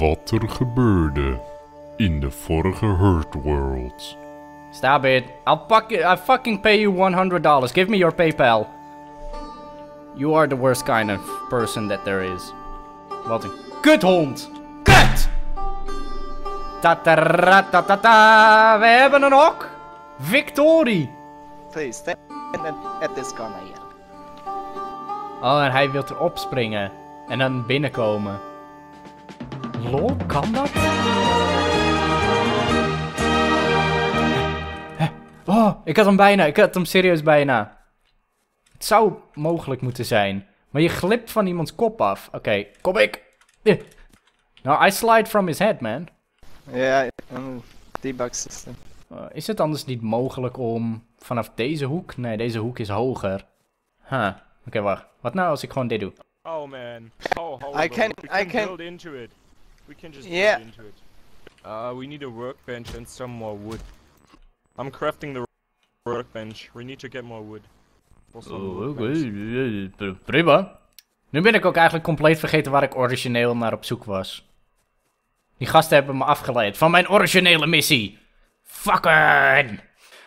wat er gebeurde in de vorige Hurt World. Stop it. I'll, fuck it. fucking pay you $100. Give me your PayPal. You are the worst kind of person that there is. Wat een hond. Kut! Ta ta ra ta ta ta! We hebben een hok! Victory. Please, step in at this corner here. Oh, en hij wil erop springen. En dan binnenkomen lol? Kan dat? Oh, ik had hem bijna. Ik had hem serieus bijna. Het zou mogelijk moeten zijn. Maar je glipt van iemands kop af. Oké, kom ik. Eh. Nou, I slide from his head, man. Ja, debug system. Eh, is het anders niet mogelijk om vanaf deze hoek... Nee, deze hoek is hoger. Huh. Oké, wacht. Wat nou als ik gewoon dit doe? Oh, man. Oh, oh, oh, oh. I can, I can... Build into it. We can just yeah. into it. Uh, we need a workbench and some more wood. I'm crafting the workbench. We need to get more wood. Oh, Prima. Nu ben ik ook eigenlijk compleet vergeten waar ik origineel naar op zoek was. Die gasten hebben me afgeleid van mijn originele missie. Fucking!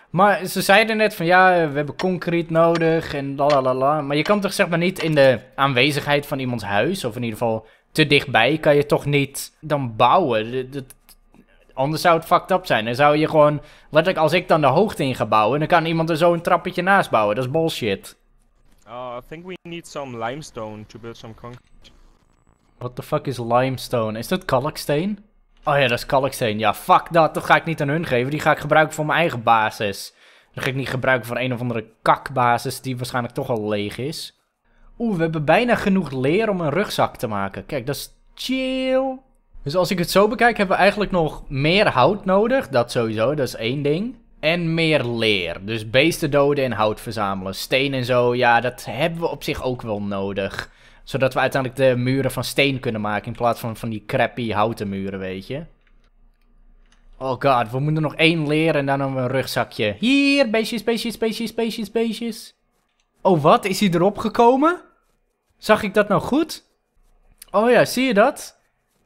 Maar ze zeiden net van ja, we hebben concrete nodig en la la la Maar je kan toch zeg maar niet in de aanwezigheid van iemands huis, of in ieder geval te dichtbij kan je toch niet dan bouwen. Dat, anders zou het fucked up zijn. Dan zou je gewoon, letterlijk als ik dan de hoogte in ga bouwen, dan kan iemand er zo een trappetje naast bouwen. Dat is bullshit. Uh, I think we need some limestone to build some concrete. What the fuck is limestone? Is dat kalksteen? Oh ja, dat is kalksteen. Ja, fuck dat. Dat ga ik niet aan hun geven. Die ga ik gebruiken voor mijn eigen basis. Dat ga ik niet gebruiken voor een of andere kakbasis die waarschijnlijk toch al leeg is. Oeh, we hebben bijna genoeg leer om een rugzak te maken. Kijk, dat is chill. Dus als ik het zo bekijk, hebben we eigenlijk nog meer hout nodig. Dat sowieso, dat is één ding. En meer leer. Dus beesten doden en hout verzamelen. Steen en zo, ja, dat hebben we op zich ook wel nodig. Zodat we uiteindelijk de muren van steen kunnen maken. In plaats van van die crappy houten muren, weet je. Oh god, we moeten nog één leer en dan hebben we een rugzakje. Hier, beestjes, beestjes, beestjes, beestjes, beestjes. Oh, wat? Is hij erop gekomen? Zag ik dat nou goed? Oh ja, zie je dat?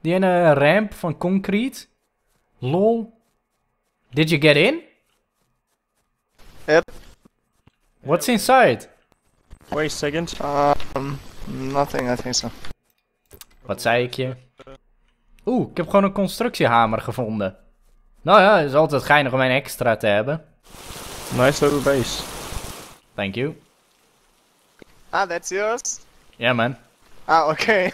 Die ene ramp van concrete. Lol. Did you get in? Yep. What's inside? Wait a second. Um, nothing, I think so. Wat zei ik je? Oeh, ik heb gewoon een constructiehamer gevonden. Nou ja, het is altijd geinig om een extra te hebben. Nice little base. Thank you. Ah, that's yours? Yeah, man. Ah, okay.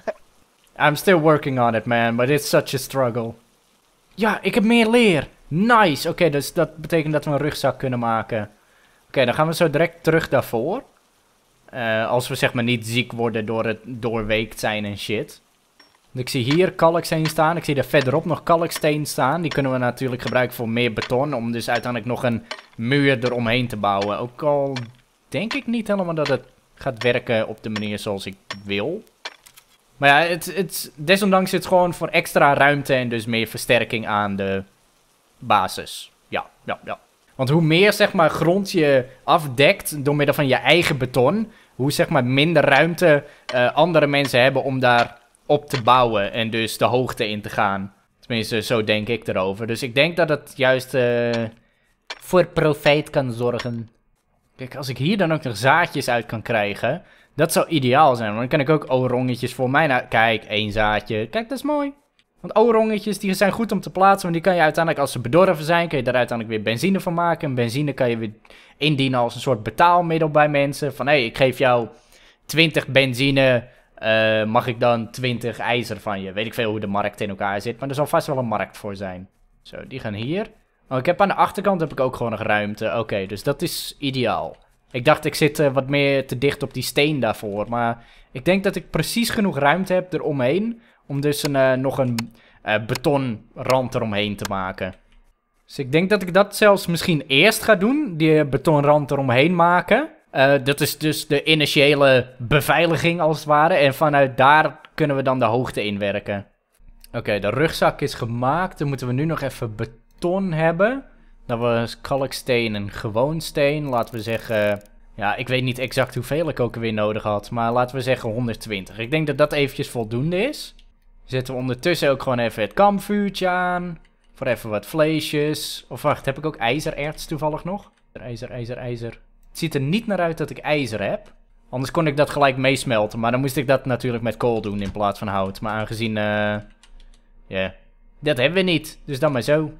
I'm still working on it, man, but it's such a struggle. Ja, ik heb meer leer. Nice. Oké, dus dat betekent dat we een rugzak kunnen maken. Oké, dan gaan we zo direct terug daarvoor. Eh, als we zeg maar niet ziek worden door het doorweekt zijn en shit. Ik zie hier kalksteen staan. Ik zie daar verderop nog kalksteen staan. Die kunnen we natuurlijk gebruiken voor meer beton. Om dus uiteindelijk nog een muur eromheen te bouwen. Ook al denk ik niet helemaal dat het gaat werken op de manier zoals ik wil. Maar ja, het, het, desondanks zit gewoon voor extra ruimte en dus meer versterking aan de basis. Ja, ja, ja. Want hoe meer zeg maar, grond je afdekt door middel van je eigen beton, hoe zeg maar, minder ruimte eh, andere mensen hebben om daar op te bouwen en dus de hoogte in te gaan. Tenminste, zo denk ik erover. Dus ik denk dat het juist eh, voor profijt kan zorgen. Kijk, als ik hier dan ook nog zaadjes uit kan krijgen, dat zou ideaal zijn. Want dan kan ik ook orongetjes voor mij naar... Kijk, één zaadje. Kijk, dat is mooi. Want orongetjes, die zijn goed om te plaatsen. Want die kan je uiteindelijk, als ze bedorven zijn, kun je daar uiteindelijk weer benzine van maken. En benzine kan je weer indienen als een soort betaalmiddel bij mensen. Van, hé, hey, ik geef jou 20 benzine... Eh, mag ik dan 20 ijzer van je? Weet ik veel hoe de markt in elkaar zit, maar er zal vast wel een markt voor zijn. Zo, die gaan hier. Oh, ik heb aan de achterkant heb ik ook gewoon nog ruimte. Oké, dus dat is ideaal. Ik dacht, ik zit eh, wat meer te dicht op die steen daarvoor. Maar ik denk dat ik precies genoeg ruimte heb eromheen. Om dus een, eh, nog een uh, betonrand eromheen te maken. Dus ik denk dat ik dat zelfs misschien eerst ga doen. Die betonrand eromheen maken. dat is dus de initiële beveiliging als het ware. En vanuit daar kunnen we dan de hoogte inwerken. Oké, de rugzak is gemaakt. Dan moeten we nu nog even beton ton hebben. Dat was kalksteen en gewoon steen. Laten we zeggen... Ja, ik weet niet exact hoeveel ik ook weer nodig had. Maar laten we zeggen 120. Ik denk dat dat eventjes voldoende is. Zetten we ondertussen ook gewoon even het kamvuurtje aan. Voor even wat vleesjes. Of wacht, heb ik ook ijzererts toevallig nog? IJzer, ijzer, ijzer. Het ziet er niet naar uit dat ik ijzer heb. Anders kon ik dat gelijk meesmelten. Maar dan moest ik dat natuurlijk met kool doen in plaats van hout. Maar aangezien... Eh, ja, dat hebben we niet. Dus dan maar zo.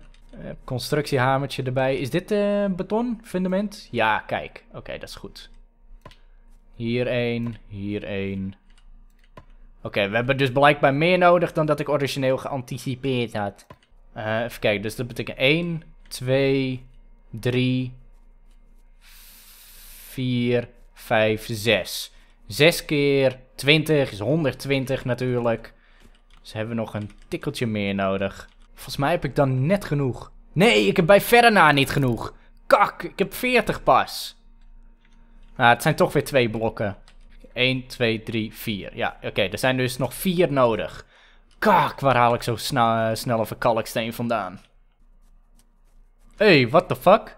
Eh, constructiehamertje erbij. Is dit uh, beton fundament? Ja, kijk. Oké, dat is goed. Hier één, hier één. Oké, we hebben dus blijkbaar meer nodig dan dat ik origineel geanticipeerd had. Uh, even kijken, dus dat betekent 1, 2, 3, 4, 5, 6. 6 keer 20 is 120 natuurlijk. Dus hebben we nog een tikkeltje meer nodig. Volgens mij heb ik dan net genoeg. Nee, ik heb bij verre na niet genoeg. Kak, ik heb 40 pas. Ah, het zijn toch weer twee blokken. 1, 2, 3, 4. Ja, oké, er zijn dus nog vier nodig. Kak, waar haal ik zo eh, snel, snel even kalksteen vandaan? Hé, hey, what the fuck?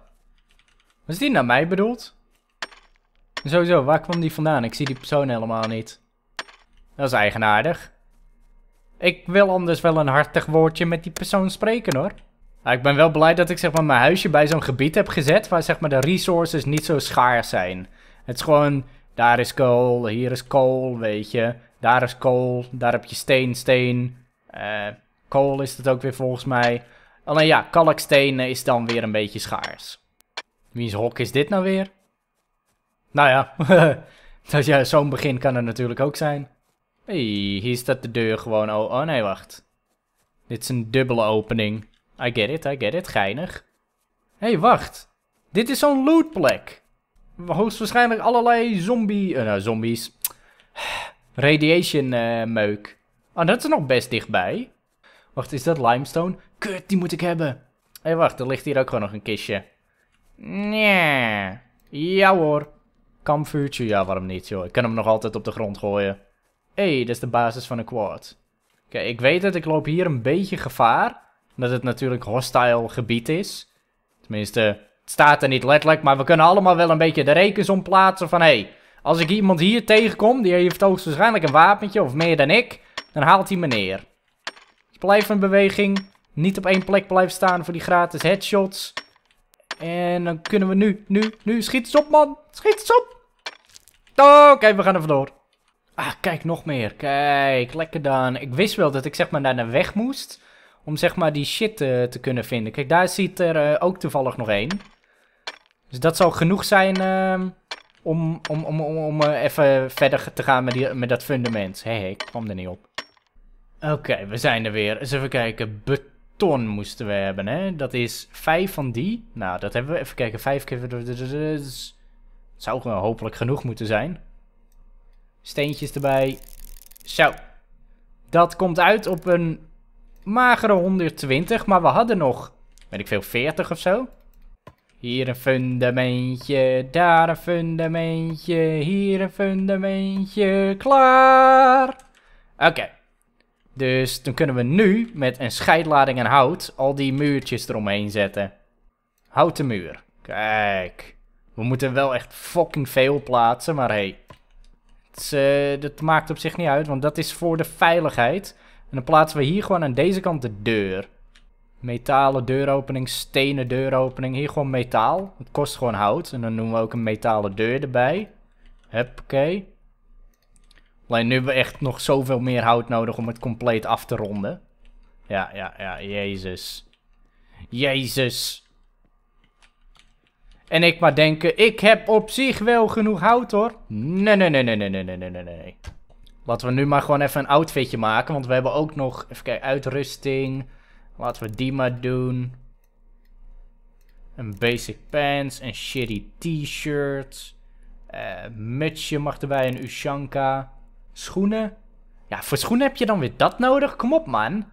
Was die naar mij bedoeld? Sowieso, waar kwam die vandaan? Ik zie die persoon helemaal niet. Dat is eigenaardig. Ik wil anders wel een hartig woordje met die persoon spreken hoor. Nou, ik ben wel blij dat ik zeg maar, mijn huisje bij zo'n gebied heb gezet waar zeg maar, de resources niet zo schaars zijn. Het is gewoon, daar is kool, hier is kool, weet je. Daar is kool, daar heb je steen, steen. Uh, kool is het ook weer volgens mij. Alleen ja, kalksteen is dan weer een beetje schaars. Wiens hok is dit nou weer? Nou ja, zo'n begin kan er natuurlijk ook zijn hey, hier staat de deur gewoon... Oh, oh nee, wacht. Dit is een dubbele opening. I get it, I get it. Geinig. Hé, hey, wacht. Dit is zo'n lootplek. Hoogstwaarschijnlijk allerlei zombie... Uh, nou, zombies. Radiation eh, meuk. Oh, dat is nog best dichtbij. Wacht, is dat limestone? Kut, die moet ik hebben. Hé, hey, wacht. Er ligt hier ook gewoon nog een kistje. Nee. Ja hoor. Kampvuurtje. Ja, waarom niet, joh. Ik kan hem nog altijd op de grond gooien. Hé, dat is de basis van een quad. Oké, ik weet het, ik loop hier een beetje gevaar. Omdat het natuurlijk hostile gebied is. Tenminste, het staat er niet letterlijk, maar we kunnen allemaal wel een beetje de rekens om plaatsen van... Hé, hey, als ik iemand hier tegenkom, die heeft hoogstwaarschijnlijk een wapentje of meer dan ik, dan haalt hij me neer. Dus blijf in beweging, niet op één plek blijven staan voor die gratis headshots. En dan kunnen we nu, nu, nu, schiet eens op man, schiet eens op! Oké, we gaan er vandoor. Ah, kijk, nog meer. Kijk, lekker dan. Ik wist wel dat ik zeg maar naar weg moest. Om zeg maar die shit te kunnen vinden. Kijk, daar zit er ook toevallig nog één. Dus dat zal genoeg zijn om, om, om, om, om even verder te gaan met, die, met dat fundament. Hé, hey, ik kwam er niet op. Oké, we zijn er weer. Eens even kijken. Beton moesten we hebben, hè. Dat is vijf van die. Nou, dat hebben we. Even kijken, vijf keer... Dat zou hopelijk genoeg moeten zijn. Steentjes erbij. Zo. Dat komt uit op een magere 120. Maar we hadden nog, weet ik veel, 40 of zo. Hier een fundamentje, daar een fundamentje, hier een fundamentje. Klaar! Oké. Dus dan kunnen we nu met een scheidlading en hout al die muurtjes eromheen zetten. Houten muur. Kijk. We moeten wel echt fucking veel plaatsen, maar hey, dat, eh, dat maakt op zich niet uit, want dat is voor de veiligheid. En dan plaatsen we hier gewoon aan deze kant de deur. Metalen deuropening, stenen deuropening. Hier gewoon metaal. Het kost gewoon hout. En dan doen we ook een metalen deur erbij. Huppakee. Alleen nu hebben we echt nog zoveel meer hout nodig om het compleet af te ronden. Ja, ja, ja. Jezus. Jezus. En ik maar denken, ik heb op zich wel genoeg hout hoor. Nee, nee, nee, nee, nee, nee, nee, nee, nee. Laten we nu maar gewoon even een outfitje maken. Want we hebben ook nog, even kijken, uitrusting. Laten we die maar doen. Een basic pants, een shitty t-shirt. Uh, mutsje mag erbij, een Ushanka. Schoenen. Ja, voor schoenen heb je dan weer dat nodig? Kom op, man.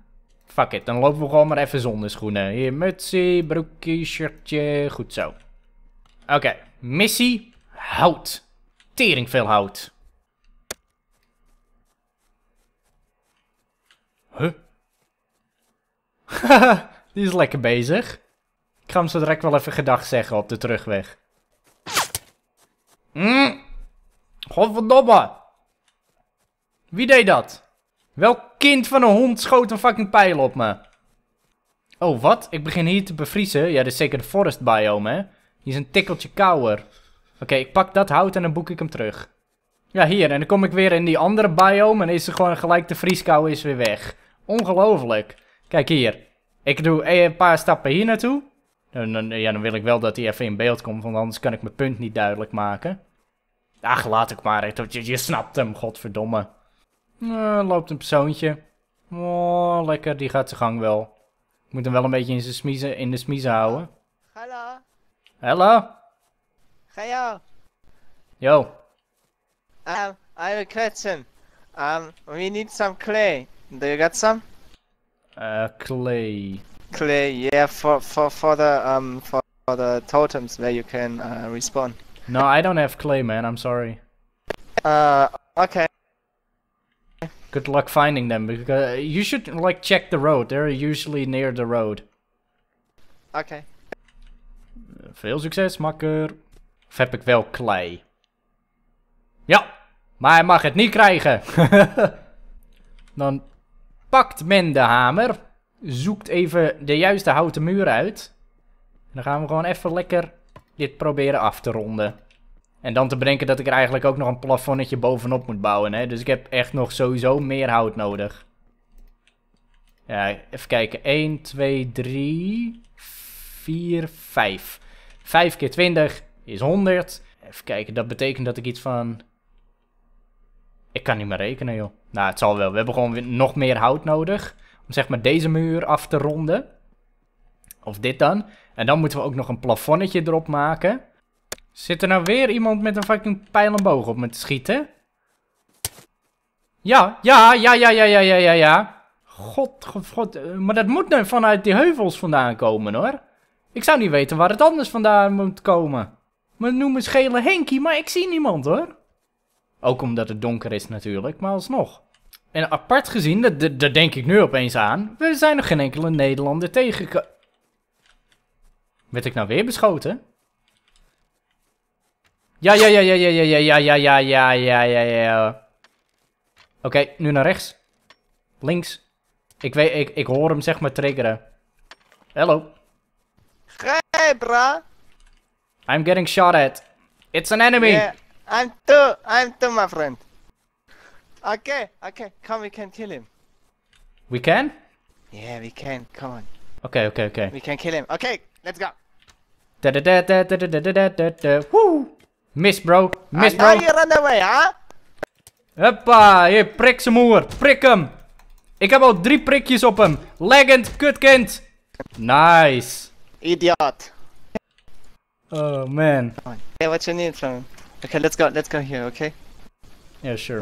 Fuck it, dan lopen we gewoon maar even zonder schoenen. Hier, mutsie, broekje, shirtje. Goed zo. Oké, missie hout. Tering veel hout. Huh? die is lekker bezig. Ik ga hem zo direct wel even gedag zeggen op de terugweg. Mm. Godverdomme. Wie deed dat? Welk kind van een hond schoot een fucking pijl op me? Oh, wat? Ik begin hier te bevriezen. Ja, dit is zeker de forest biome, hè? Die is een tikkeltje kouwer. Oké, ik pak dat hout en dan boek ik hem terug. Ja, hier. En dan kom ik weer in die andere biome en is er gewoon gelijk de vrieskou is weer weg. Ongelooflijk. Kijk hier. Ik doe e- een paar stappen hier naartoe. En dan, ja, dan wil ik wel dat hij even in beeld komt, want anders kan ik mijn punt niet duidelijk maken. Ach, laat ik maar. Je, je snapt hem, godverdomme. Uh, loopt een persoontje. Oh, lekker, die gaat zijn gang wel. Ik moet hem wel een beetje in, zijn in de smiezen houden. Hallo. Hello? Hello. Yo. Um, I have a question. Um, we need some clay. Do you got some? Uh, clay. Clay, yeah, for for for the um for, for the totems where you can uh, respawn. No, I don't have clay, man. I'm sorry. Uh, okay. Good luck finding them because uh, you should like check the road. They're usually near the road. Okay. Veel succes, makker. Of heb ik wel klei? Ja, maar hij mag het niet krijgen. Dan pakt men de hamer. Zoekt even de juiste houten muur uit. En dan gaan we gewoon even lekker dit proberen af te ronden. En dan te bedenken dat ik er eigenlijk ook nog een plafonnetje bovenop moet bouwen. Hè? Dus ik heb echt nog sowieso meer hout nodig. Ja, even kijken. 1, 2, 3. 4, 5. 5 keer 20 is 100. Even kijken, dat betekent dat ik iets van... Ik kan niet meer rekenen, joh. Nou, het zal wel. We hebben gewoon nog meer hout nodig. Om zeg maar deze muur af te ronden. Of dit dan. En dan moeten we ook nog een plafonnetje erop maken. Zit er nou weer iemand met een fucking pijl boog op me te schieten? Ja, ja, ja, ja, ja, ja, ja, ja, ja. God, god, god. Eh, maar dat moet nou vanuit die heuvels vandaan komen, hoor. Ik zou niet weten waar het anders vandaan moet komen. Me noemen schele Henkie, maar ik zie niemand hoor. Ook omdat het donker is natuurlijk, maar alsnog. En apart gezien, daar denk ik nu opeens aan, we zijn nog geen enkele Nederlander tegengekomen. Werd ik nou weer beschoten? Ja, ja, ja, ja, ja, ja, ja, ja, ja, ja, ja, ja, ja. Oké, nu naar rechts. Links. Ik, weet, ik, ik hoor hem zeg maar triggeren. Hallo. Hey, bro! I'm getting shot at. It's an enemy. Yeah, I'm too. I'm too, my friend. Okay, okay. Come, we can kill him. We can? Yeah, we can. Come on. Okay, okay, okay. We can kill him. Okay, let's go. Da da da da da da da da da da. Woo! Miss, bro. Miss, bro. I bro. you run away, huh? Hoppa, je prik zijn moer. Prik hem. Ik heb al drie prikjes op hem. Leggend, kutkind. Nice. Idiot. Oh man. Hey, wat your name, Oké, Okay, let's go. Let's go here. oké? Yeah, sure.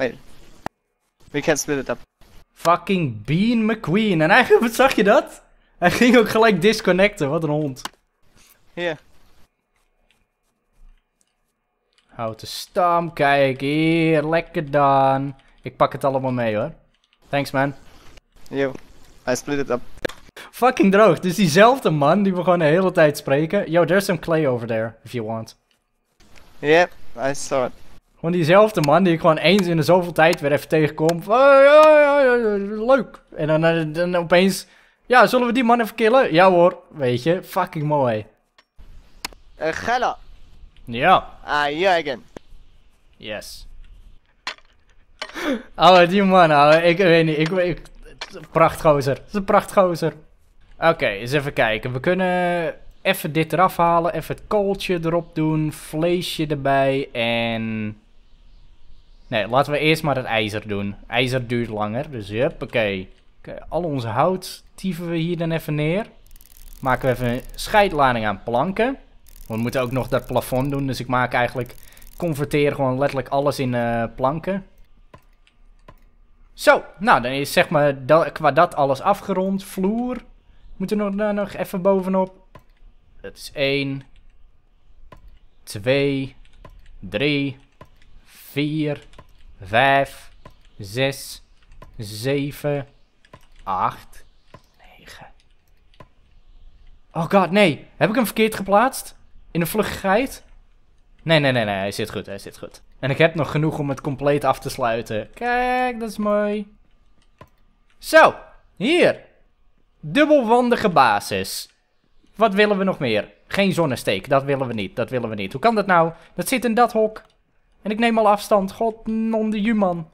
We can split it up. Fucking Bean McQueen. En eigenlijk zag je dat? Hij ging ook gelijk disconnecten. Wat een hond. Hier. Yeah. Houten stam, kijk hier, lekker dan. Ik pak het allemaal mee hoor. Thanks man. Yo, I split it up fucking droog. Dus diezelfde man die we gewoon de hele tijd spreken. Yo, there's some clay over there, if you want. Yep, I saw it. Gewoon diezelfde man die ik gewoon eens in de zoveel tijd weer even tegenkom. Oh, ja, ja, ja, leuk. En dan, dan, opeens... Ja, zullen we die man even killen? Ja hoor, weet je. Fucking mooi. Uh, Gella. Ja. Ah, uh, Yes. Oh die man, oh Ik weet niet. Ik, ik, prachtgozer. Het is een prachtgozer. Oké, eens even kijken. We kunnen even dit eraf halen. Even het kooltje erop doen. Vleesje erbij. En... Nee, laten we eerst maar het ijzer doen. IJzer duurt langer. Dus yep, oké. Okay, al onze hout tieven we hier dan even neer. Maken we even een scheidlading aan planken. We moeten ook nog dat plafond doen. Dus ik maak eigenlijk... Converteer gewoon letterlijk alles in eh, planken. Zo, nou dan is zeg maar qua dat alles afgerond. Vloer, Moeten we nog, nog even bovenop. Dat is 1. 2. 3. 4. 5. 6. 7. 8. 9. Oh god, nee. Heb ik hem verkeerd geplaatst? In de vluggigheid? Nee, nee, nee, nee. Hij zit goed, hij zit goed. En ik heb nog genoeg om het compleet af te sluiten. Kijk, dat is mooi. Zo, hier. Dubbelwandige basis. Wat willen we nog meer? Geen zonnesteek, dat willen we niet, dat willen we niet. Hoe kan dat nou? Dat zit in dat hok. En ik neem al afstand. God, non de juman.